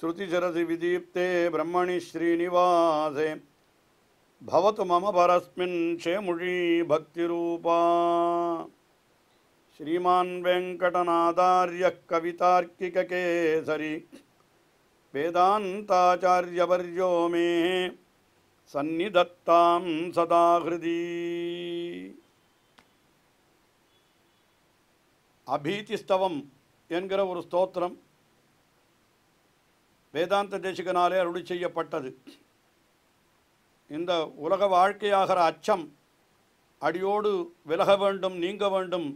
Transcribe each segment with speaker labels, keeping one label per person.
Speaker 1: श्रुतिशरसि विदीप्ते ब्रह्मणि श्रीनिवासे भवतु मम परस्मिन् क्षेमुषी भक्ति श्रीमान् वेङ्कटनादार्यः मे सन्निधत्तां सदा हृदि अभीतिस्तवम् एन्गिर ஒரு வேதாந்த தேசிகனாலே அருளி செய்யப்பட்டது இந்த உலக வாழ்க்கையாகிற அச்சம் அடியோடு விலக வேண்டும் நீங்க வேண்டும்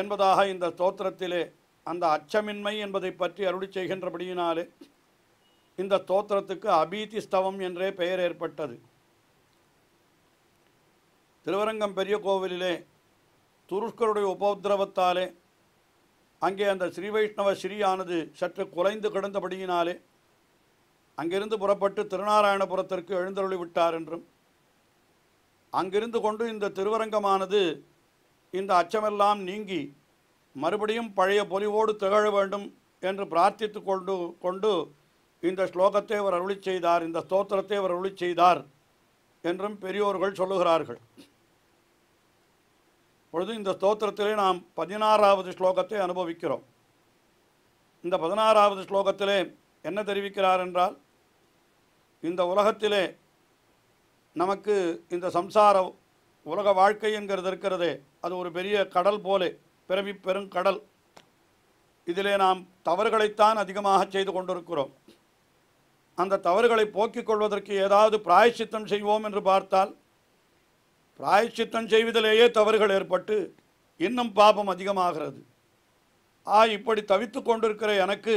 Speaker 1: என்பதாக இந்த தோத்திரத்திலே அந்த அச்சமின்மை என்பதை பற்றி அருளி செய்கின்றபடியினாலே இந்த தோத்திரத்துக்கு அபீதி ஸ்தவம் என்றே பெயர் ஏற்பட்டது திருவரங்கம் பெரிய கோவிலிலே துருஷ்கருடைய உபோத்ரவத்தாலே அங்கே அந்த ஸ்ரீ வைஷ்ணவ ஸ்ரீயானது சற்று குறைந்து கிடந்தபடியினாலே அங்கிருந்து புறப்பட்டு திருநாராயணபுரத்திற்கு எழுந்தருளி விட்டார் என்றும் அங்கிருந்து கொண்டு இந்த திருவரங்கமானது இந்த அச்சமெல்லாம் நீங்கி மறுபடியும் பழைய பொலிவோடு திகழ வேண்டும் என்று பிரார்த்தித்து கொண்டு கொண்டு இந்த ஸ்லோகத்தை அவர் அருளி செய்தார் இந்த ஸ்தோத்திரத்தை அவர் அருளி செய்தார் என்றும் பெரியோர்கள் சொல்லுகிறார்கள் பொழுது இந்த ஸ்தோத்திரத்திலே நாம் பதினாறாவது ஸ்லோகத்தை அனுபவிக்கிறோம் இந்த பதினாறாவது ஸ்லோகத்திலே என்ன தெரிவிக்கிறார் என்றால் இந்த உலகத்திலே நமக்கு இந்த சம்சார உலக வாழ்க்கை என்கிறது இருக்கிறதே அது ஒரு பெரிய கடல் போலே பிறவி பெருங்கடல் இதிலே நாம் தவறுகளைத்தான் அதிகமாக செய்து கொண்டிருக்கிறோம் அந்த தவறுகளை போக்கிக் கொள்வதற்கு ஏதாவது பிராயசித்தம் செய்வோம் என்று பார்த்தால் பிராயச்சித்தம் செய்வதிலேயே தவறுகள் ஏற்பட்டு இன்னும் பாபம் அதிகமாகிறது ஆ இப்படி தவித்து கொண்டிருக்கிற எனக்கு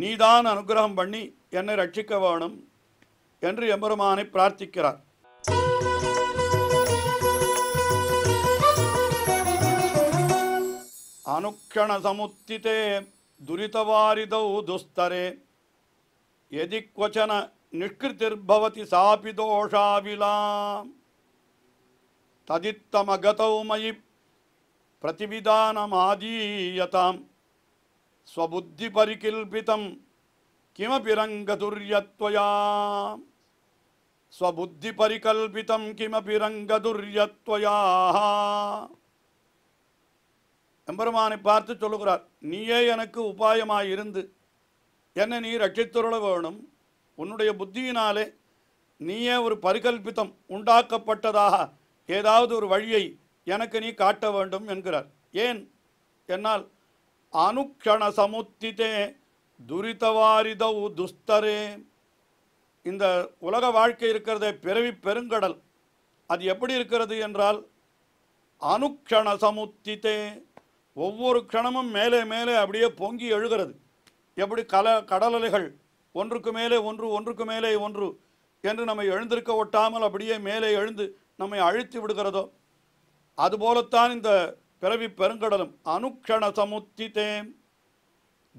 Speaker 1: நீதான் அனுகிரகம் பண்ணி என்னை ரட்சிக்க வேணும் என்று எம்பெருமானை பிரார்த்திக்கிறார் அனுக்ஷண சமுத்திதே துரிதவாரிதௌ துஸ்தரே எதிக்வச்சன கொச்சன நிஷ்கிருத்திர்பவதி ததித்தமகதௌ மயி பிரதிபிதானமாதீயதாம் ஸ்வபுத்தி பரிகல்பிதம் கிமபி ரங்கதுர்யத்வயா ஸ்வபுத்தி பரிகல்பிதம் கிமபி ரங்கதுர்யத்வயா எம்பெருமானை பார்த்து சொல்லுகிறார் நீயே எனக்கு உபாயமாக இருந்து என்னை நீ ரட்சித்துருள வேணும் உன்னுடைய புத்தியினாலே நீயே ஒரு பரிகல்பித்தம் உண்டாக்கப்பட்டதாக ஏதாவது ஒரு வழியை எனக்கு நீ காட்ட வேண்டும் என்கிறார் ஏன் என்னால் அனுக்ஷண சமுத்திதே துரிதவாரிதவு துஸ்தரே இந்த உலக வாழ்க்கை இருக்கிறதே பிறவி பெருங்கடல் அது எப்படி இருக்கிறது என்றால் அனுக்ஷண சமுத்திதே ஒவ்வொரு க்ஷணமும் மேலே மேலே அப்படியே பொங்கி எழுகிறது எப்படி கல கடலலைகள் ஒன்றுக்கு மேலே ஒன்று ஒன்றுக்கு மேலே ஒன்று என்று நம்ம எழுந்திருக்க ஒட்டாமல் அப்படியே மேலே எழுந்து நம்மை அழுத்தி விடுகிறதோ அதுபோலத்தான் இந்த பிறவி பெருங்கடலும் அனுக்ஷண தேம்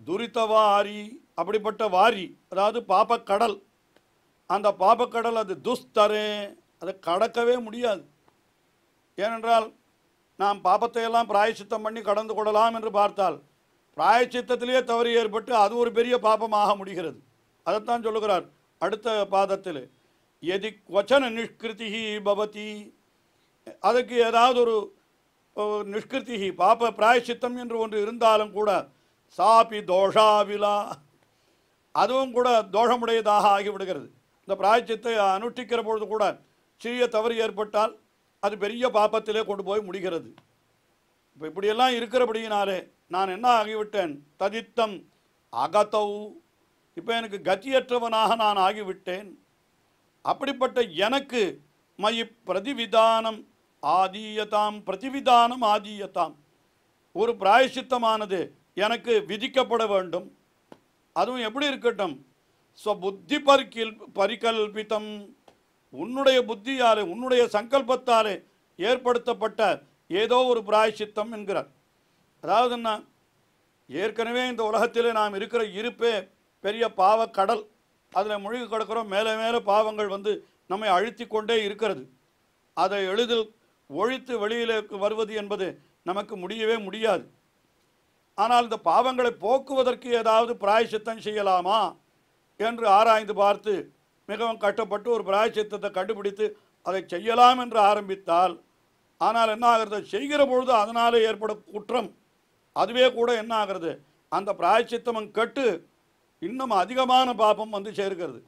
Speaker 1: துரித வாரி அப்படிப்பட்ட வாரி அதாவது பாப்பக்கடல் அந்த பாப்பக்கடல் அது துஸ்தரே அதை கடக்கவே முடியாது ஏனென்றால் நாம் பாபத்தையெல்லாம் பிராயச்சித்தம் பண்ணி கடந்து கொள்ளலாம் என்று பார்த்தால் பிராயச்சித்தத்திலேயே தவறு ஏற்பட்டு அது ஒரு பெரிய பாப்பமாக முடிகிறது அதைத்தான் சொல்லுகிறார் அடுத்த பாதத்தில் எதி வச்சன நிஷ்கிருதி பவதி அதுக்கு ஏதாவது ஒரு நிஷ்கிருதி பாப பிராயசித்தம் என்று ஒன்று இருந்தாலும் கூட சாபி தோஷாவிலா அதுவும் கூட தோஷமுடையதாக ஆகிவிடுகிறது இந்த பிராயச்சித்தை அனுஷ்டிக்கிற பொழுது கூட சிறிய தவறு ஏற்பட்டால் அது பெரிய பாப்பத்திலே கொண்டு போய் முடிகிறது இப்போ இப்படியெல்லாம் இருக்கிறபடியினாலே நான் என்ன ஆகிவிட்டேன் ததித்தம் அகத்தவு இப்போ எனக்கு கத்தியற்றவனாக நான் ஆகிவிட்டேன் அப்படிப்பட்ட எனக்கு மயி பிரதிவிதானம் ஆதீயதாம் பிரதிவிதானம் ஆதீயதாம் ஒரு பிராயசித்தமானது எனக்கு விதிக்கப்பட வேண்டும் அதுவும் எப்படி இருக்கட்டும் ஸோ புத்தி பரிக்கில் பரிகல்பித்தம் உன்னுடைய புத்தியாலே உன்னுடைய சங்கல்பத்தாலே ஏற்படுத்தப்பட்ட ஏதோ ஒரு பிராயசித்தம் என்கிறார் அதாவது என்ன ஏற்கனவே இந்த உலகத்தில் நாம் இருக்கிற இருப்பே பெரிய பாவக்கடல் அதில் முழுகி கிடக்கிறோம் மேலே மேலே பாவங்கள் வந்து நம்மை அழுத்தி கொண்டே இருக்கிறது அதை எளிதில் ஒழித்து வெளியில் வருவது என்பது நமக்கு முடியவே முடியாது ஆனால் இந்த பாவங்களை போக்குவதற்கு ஏதாவது பிராயசித்தம் செய்யலாமா என்று ஆராய்ந்து பார்த்து மிகவும் கட்டப்பட்டு ஒரு பிராயசித்தத்தை கண்டுபிடித்து அதை செய்யலாம் என்று ஆரம்பித்தால் ஆனால் என்ன ஆகிறது செய்கிற பொழுது அதனால் ஏற்படும் குற்றம் அதுவே கூட என்ன ஆகிறது அந்த பிராயச்சித்தமும் கெட்டு இன்னும் அதிகமான பாபம் வந்து சேர்க்கிறது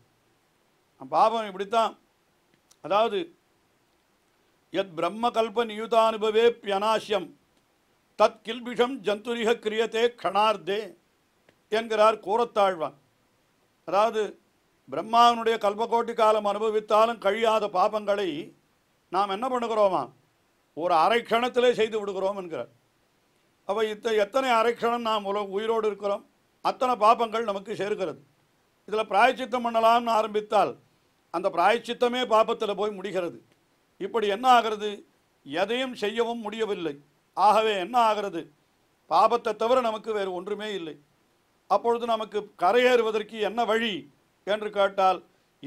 Speaker 1: பாபம் இப்படித்தான் அதாவது எத் பிரம்ம கல்ப நியுதானுபவே பியனாசியம் தத் கில்பிஷம் ஜந்துரிக கிரியத்தே கணார்த்தே என்கிறார் கூறத்தாழ்வான் அதாவது பிரம்மாவனுடைய கல்பக்கோட்டி காலம் அனுபவித்தாலும் கழியாத பாபங்களை நாம் என்ன பண்ணுகிறோமா ஒரு அரை க்ஷணத்திலே செய்து விடுகிறோம் என்கிறார் அப்போ இத்த எத்தனை அரை நாம் உலக உயிரோடு இருக்கிறோம் அத்தனை பாபங்கள் நமக்கு சேர்கிறது இதில் பிராயச்சித்தம் பண்ணலாம்னு ஆரம்பித்தால் அந்த பிராயச்சித்தமே பாபத்தில் போய் முடிகிறது இப்படி என்ன ஆகிறது எதையும் செய்யவும் முடியவில்லை ஆகவே என்ன ஆகிறது பாபத்தை தவிர நமக்கு வேறு ஒன்றுமே இல்லை அப்பொழுது நமக்கு கரையேறுவதற்கு என்ன வழி என்று கேட்டால்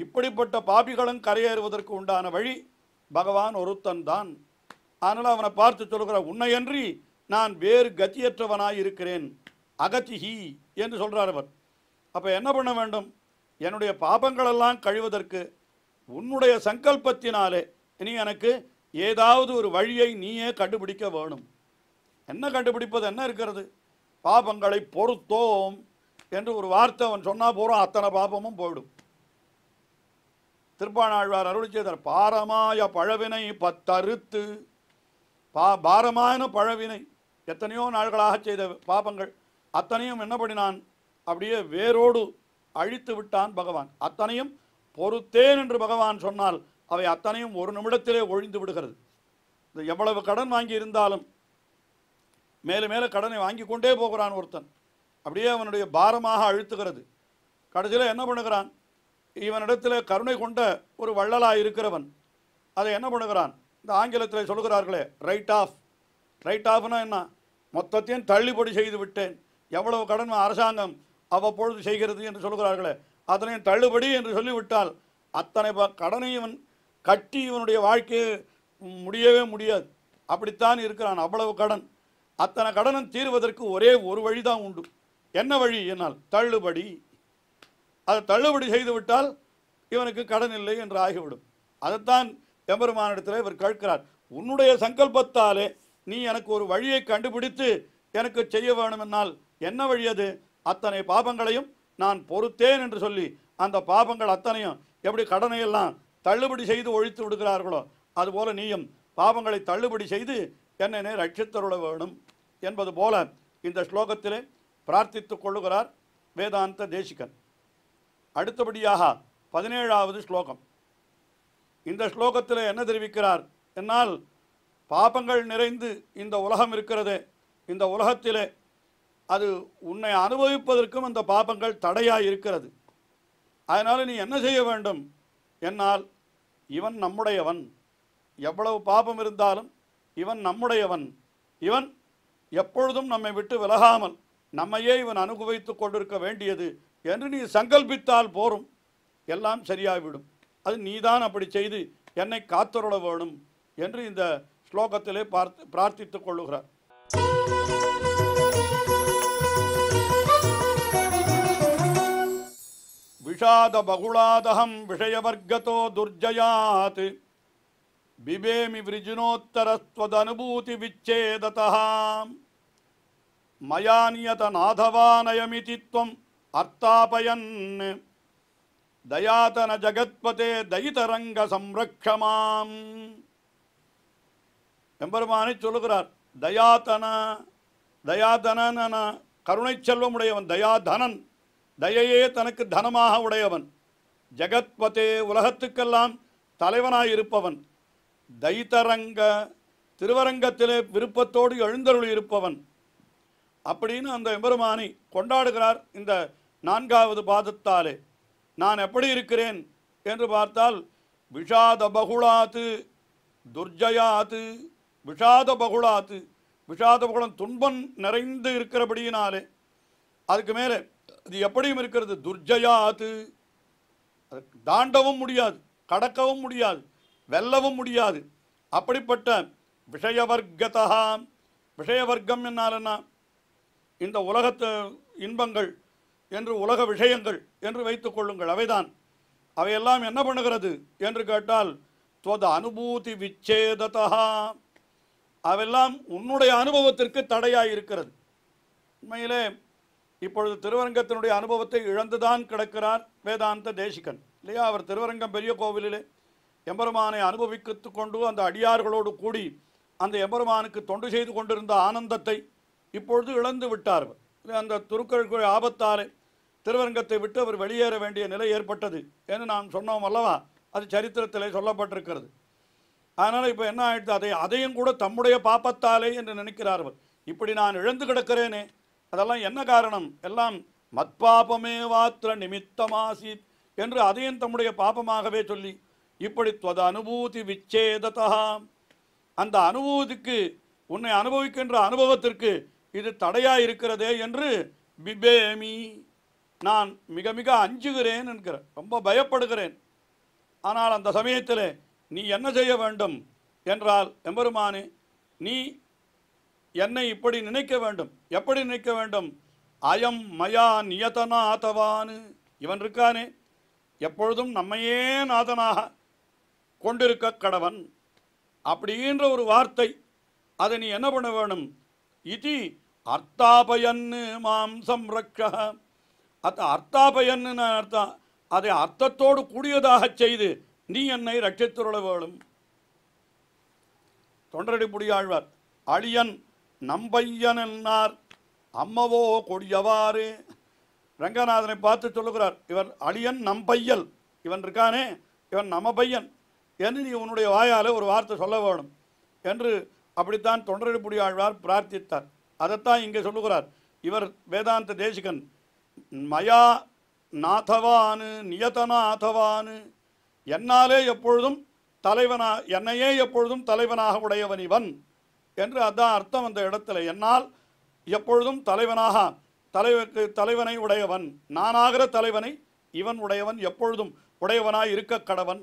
Speaker 1: இப்படிப்பட்ட பாபிகளும் கரையேறுவதற்கு உண்டான வழி பகவான் ஒருத்தன் தான் ஆனால் அவனை பார்த்து சொல்கிற உன்னையன்றி நான் வேறு கத்தியற்றவனாய் இருக்கிறேன் அகத்திஹி என்று சொல்கிறார் அவர் அப்போ என்ன பண்ண வேண்டும் என்னுடைய பாபங்களெல்லாம் கழிவதற்கு உன்னுடைய சங்கல்பத்தினாலே இனி எனக்கு ஏதாவது ஒரு வழியை நீயே கண்டுபிடிக்க வேணும் என்ன கண்டுபிடிப்பது என்ன இருக்கிறது பாபங்களை பொறுத்தோம் என்று ஒரு வார்த்தை அவன் சொன்னால் போகிறோம் அத்தனை பாபமும் போயிடும் திருப்பாணாழ்வார் அருள் செய்தார் பாரமாய பழவினை பத்தறுத்து பா பாரமான பழவினை எத்தனையோ நாள்களாக செய்த பாபங்கள் அத்தனையும் என்ன பண்ணினான் அப்படியே வேரோடு அழித்து விட்டான் பகவான் அத்தனையும் பொறுத்தேன் என்று பகவான் சொன்னால் அவை அத்தனையும் ஒரு நிமிடத்திலே ஒழிந்து விடுகிறது இந்த எவ்வளவு கடன் வாங்கி இருந்தாலும் மேலும் மேலே கடனை வாங்கி கொண்டே போகிறான் ஒருத்தன் அப்படியே அவனுடைய பாரமாக அழுத்துகிறது கடைசியில் என்ன பண்ணுகிறான் இவனிடத்தில் கருணை கொண்ட ஒரு வள்ளலாக இருக்கிறவன் அதை என்ன பண்ணுகிறான் இந்த ஆங்கிலத்தில் சொல்கிறார்களே ரைட் ஆஃப் ரைட் ஆஃப்னா என்ன மொத்தத்தையும் தள்ளுபடி செய்து விட்டேன் எவ்வளவு கடன் அரசாங்கம் அவ்வப்பொழுது செய்கிறது என்று சொல்கிறார்களே அதனை தள்ளுபடி என்று சொல்லிவிட்டால் அத்தனை கடனை இவன் கட்டி இவனுடைய வாழ்க்கையை முடியவே முடியாது அப்படித்தான் இருக்கிறான் அவ்வளவு கடன் அத்தனை கடனும் தீர்வதற்கு ஒரே ஒரு வழி தான் உண்டு என்ன வழி என்னால் தள்ளுபடி அதை தள்ளுபடி செய்துவிட்டால் இவனுக்கு கடன் இல்லை என்று ஆகிவிடும் அதைத்தான் எம்பெருமானிடத்தில் இவர் கேட்கிறார் உன்னுடைய சங்கல்பத்தாலே நீ எனக்கு ஒரு வழியை கண்டுபிடித்து எனக்கு செய்ய வேணுமென்னால் என்ன வழியது அத்தனை பாபங்களையும் நான் பொறுத்தேன் என்று சொல்லி அந்த பாபங்கள் அத்தனையும் எப்படி கடனையெல்லாம் தள்ளுபடி செய்து ஒழித்து விடுகிறார்களோ அதுபோல நீயும் பாபங்களை தள்ளுபடி செய்து என்னென்ன ரட்சித்தருட வேணும் என்பது போல இந்த ஸ்லோகத்திலே பிரார்த்தித்து கொள்ளுகிறார் வேதாந்த தேசிகன் அடுத்தபடியாக பதினேழாவது ஸ்லோகம் இந்த ஸ்லோகத்தில் என்ன தெரிவிக்கிறார் என்னால் பாபங்கள் நிறைந்து இந்த உலகம் இருக்கிறது இந்த உலகத்திலே அது உன்னை அனுபவிப்பதற்கும் அந்த பாபங்கள் தடையாக இருக்கிறது அதனால் நீ என்ன செய்ய வேண்டும் என்னால் இவன் நம்முடையவன் எவ்வளவு பாபம் இருந்தாலும் இவன் நம்முடையவன் இவன் எப்பொழுதும் நம்மை விட்டு விலகாமல் நம்மையே இவன் அனுபவித்து கொண்டிருக்க வேண்டியது என்று நீ சங்கல்பித்தால் போரும் எல்லாம் சரியாகிவிடும் அது நீதான் அப்படி செய்து என்னை காத்தருள வேணும் என்று இந்த ஸ்லோகத்திலே பார்த்து பிரார்த்தித்துக் கொள்ளுகிறார் ವಿಷಾದ ಬಗುಳಾದಹಂ ವಿಷಯವರ್ಗತೋ ದುರ್ಜಯಾತ್ ಬಿಬೇಮಿ ವೃಜಿನೋತ್ತರತ್ವದನುಭೂತಿ ವಿಚ್ಛೇದತಃ ಮಯಾ ನಿಯತ ನಾಧವಾನಯಮಿತಿ ತ್ವಂ ಅರ್ಥಾಪಯನ್ ದಯಾತನ ಜಗತ್ಪತೆ ದಯಿತರಂಗ ಸಂರಕ್ಷ ಮಾಂ எம்பெருமானை சொல்லுகிறார் தயாதன தயாதனன் கருணை செல்வமுடையவன் தயாதனன் தயையே தனக்கு தனமாக உடையவன் ஜெகத்பதே உலகத்துக்கெல்லாம் தலைவனாய் இருப்பவன் தைத்தரங்க திருவரங்கத்திலே விருப்பத்தோடு எழுந்தருள் இருப்பவன் அப்படின்னு அந்த எம்பெருமானி கொண்டாடுகிறார் இந்த நான்காவது பாதத்தாலே நான் எப்படி இருக்கிறேன் என்று பார்த்தால் விஷாத பகுளாத்து துர்ஜயாத்து விஷாத பகுளாத்து விஷாத பகுளம் துன்பம் நிறைந்து இருக்கிறபடியினாலே அதுக்கு மேலே அது எப்படியும் இருக்கிறது துர்ஜயாது தாண்டவும் முடியாது கடக்கவும் முடியாது வெல்லவும் முடியாது அப்படிப்பட்ட விஷயவர்க்கதா விஷயவர்க்கம் என்னால் இந்த உலகத்து இன்பங்கள் என்று உலக விஷயங்கள் என்று வைத்துக் கொள்ளுங்கள் அவைதான் அவையெல்லாம் என்ன பண்ணுகிறது என்று கேட்டால் துவத அனுபூதி விச்சேதா அவெல்லாம் உன்னுடைய அனுபவத்திற்கு தடையாக இருக்கிறது உண்மையிலே இப்பொழுது திருவரங்கத்தினுடைய அனுபவத்தை இழந்துதான் கிடக்கிறார் வேதாந்த தேசிகன் இல்லையா அவர் திருவரங்கம் பெரிய கோவிலிலே எம்பெருமானை அனுபவிக்கத்து கொண்டு அந்த அடியார்களோடு கூடி அந்த எம்பெருமானுக்கு தொண்டு செய்து கொண்டிருந்த ஆனந்தத்தை இப்பொழுது இழந்து விட்டார் அந்த துருக்கள் ஆபத்தாலே திருவரங்கத்தை விட்டு அவர் வெளியேற வேண்டிய நிலை ஏற்பட்டது என்று நாம் சொன்னோம் அல்லவா அது சரித்திரத்திலே சொல்லப்பட்டிருக்கிறது அதனால் இப்போ என்ன ஆகிடுது அதை அதையும் கூட தம்முடைய பாப்பத்தாலே என்று நினைக்கிறார்கள் இப்படி நான் இழந்து கிடக்கிறேனே அதெல்லாம் என்ன காரணம் எல்லாம் மத்பாபமே வாத்திர நிமித்தமாசி என்று அதையும் தம்முடைய பாபமாகவே சொல்லி இப்படி தொத அனுபூதி விச்சேததா அந்த அனுபூதிக்கு உன்னை அனுபவிக்கின்ற அனுபவத்திற்கு இது தடையாக இருக்கிறதே என்று பிபேமி நான் மிக மிக அஞ்சுகிறேன் என்கிற ரொம்ப பயப்படுகிறேன் ஆனால் அந்த சமயத்தில் நீ என்ன செய்ய வேண்டும் என்றால் எம்பெருமானே நீ என்னை இப்படி நினைக்க வேண்டும் எப்படி நினைக்க வேண்டும் அயம் மயா நியதநாதவானு இவன் இருக்கானே எப்பொழுதும் நம்மையே நாதனாக கொண்டிருக்க கடவன் அப்படின்ற ஒரு வார்த்தை அதை நீ என்ன பண்ண வேணும் இதி அர்த்தாபயன்னு மாம் சம்ரக்ஷ அத்த அர்த்தாபயன்னு நான் அர்த்தம் அதை அர்த்தத்தோடு கூடியதாக செய்து நீ என்னை ரட்சித்துள்ள வேணும் தொண்டரடி முடியாழ்வார் அழியன் நம்பையன் என்னார் அம்மவோ கொடியவாறு ரங்கநாதனை பார்த்து சொல்லுகிறார் இவர் அடியன் நம்பையல் இவன் இருக்கானே இவன் நம்ம பையன் என்று நீ உன்னுடைய வாயால் ஒரு வார்த்தை சொல்ல வேணும் என்று அப்படித்தான் தொண்டரடிப்புடி ஆழ்வார் பிரார்த்தித்தார் அதைத்தான் இங்கே சொல்லுகிறார் இவர் வேதாந்த தேசிகன் மயா நாதவானு நியதநாதவானு என்னாலே எப்பொழுதும் தலைவனா என்னையே எப்பொழுதும் தலைவனாக உடையவன் இவன் என்று அதான் அர்த்தம் அந்த இடத்துல என்னால் எப்பொழுதும் தலைவனாக தலைவருக்கு தலைவனை உடையவன் நானாகிற தலைவனை இவன் உடையவன் எப்பொழுதும் உடையவனாய் இருக்க கடவன்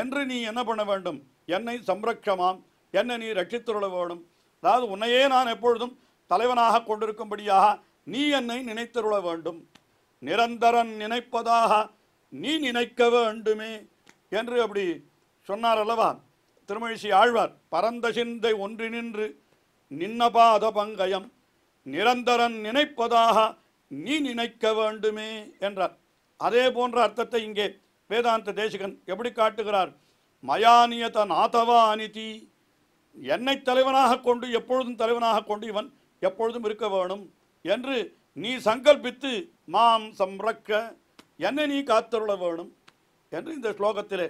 Speaker 1: என்று நீ என்ன பண்ண வேண்டும் என்னை சம்ரக்ஷமாம் என்னை நீ ரட்சித்துள்ள வேண்டும் அதாவது உன்னையே நான் எப்பொழுதும் தலைவனாக கொண்டிருக்கும்படியாக நீ என்னை நினைத்திருள வேண்டும் நிரந்தரன் நினைப்பதாக நீ நினைக்க வேண்டுமே என்று அப்படி சொன்னார் அல்லவா திருமழிசி ஆழ்வார் பரந்த சிந்தை ஒன்றினின்று நின்னபாத பங்கயம் நிரந்தரன் நினைப்பதாக நீ நினைக்க வேண்டுமே என்றார் அதே போன்ற அர்த்தத்தை இங்கே வேதாந்த தேசிகன் எப்படி காட்டுகிறார் மயானியத நாதவா அனிதி என்னை தலைவனாக கொண்டு எப்பொழுதும் தலைவனாக கொண்டு இவன் எப்பொழுதும் இருக்க வேணும் என்று நீ சங்கல்பித்து மாம் சம்ரக்க என்னை நீ காத்தருள வேணும் என்று இந்த ஸ்லோகத்திலே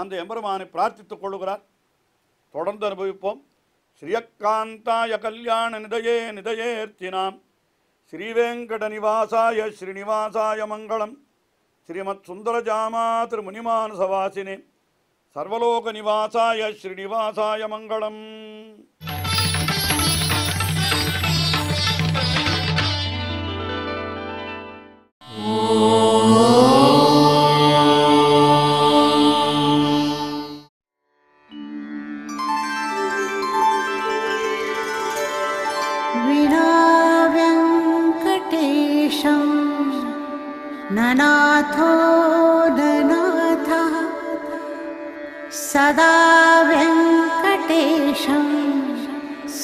Speaker 1: அந்த எம்பருமானை பிரார்த்தித்துக் கொள்கிறார் தொடர்ந்து அனுபவிப்போம் ஸ்ரீயக்காந்தாய கல்யாண நிதையே நிதையேர்த்தினாம் ஸ்ரீவேங்கட நிவாசாய ஸ்ரீனிவாசாய மங்களம் ஸ்ரீமத் சுந்தரஜாமா முனிமானுசவாசினே சர்வலோக நிவாசாய ஸ்ரீனிவாசாய மங்களம்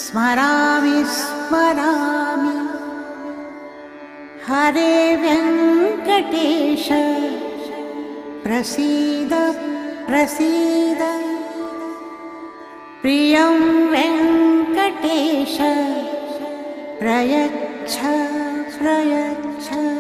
Speaker 1: स्मरामि स्मरामि हरे वेङ्कटेश प्रसीद प्रसीद प्रियं प्रयच्छ प्रयच्छ